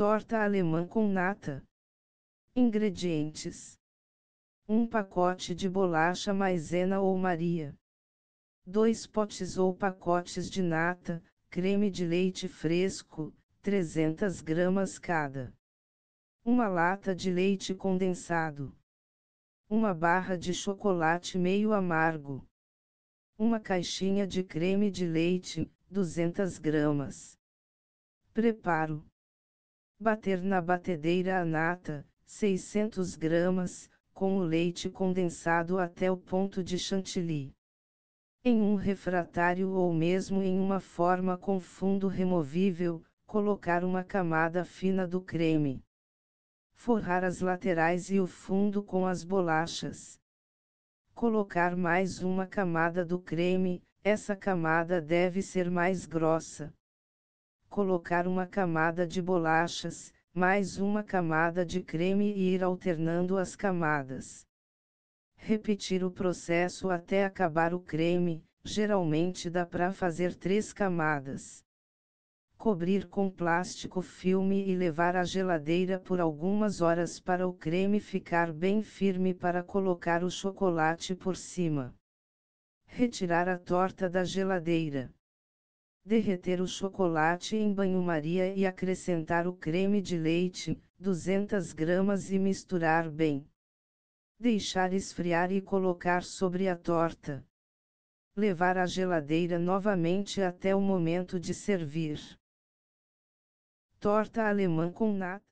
Torta alemã com nata. Ingredientes: um pacote de bolacha maisena ou Maria, dois potes ou pacotes de nata, creme de leite fresco, 300 gramas cada, uma lata de leite condensado, uma barra de chocolate meio amargo, uma caixinha de creme de leite, 200 gramas. Preparo: Bater na batedeira a nata, 600 gramas, com o leite condensado até o ponto de chantilly. Em um refratário ou mesmo em uma forma com fundo removível, colocar uma camada fina do creme. Forrar as laterais e o fundo com as bolachas. Colocar mais uma camada do creme, essa camada deve ser mais grossa colocar uma camada de bolachas, mais uma camada de creme e ir alternando as camadas. Repetir o processo até acabar o creme, geralmente dá para fazer três camadas. Cobrir com plástico filme e levar à geladeira por algumas horas para o creme ficar bem firme para colocar o chocolate por cima. Retirar a torta da geladeira derreter o chocolate em banho-maria e acrescentar o creme de leite, 200 gramas e misturar bem. Deixar esfriar e colocar sobre a torta. Levar à geladeira novamente até o momento de servir. Torta alemã com nata.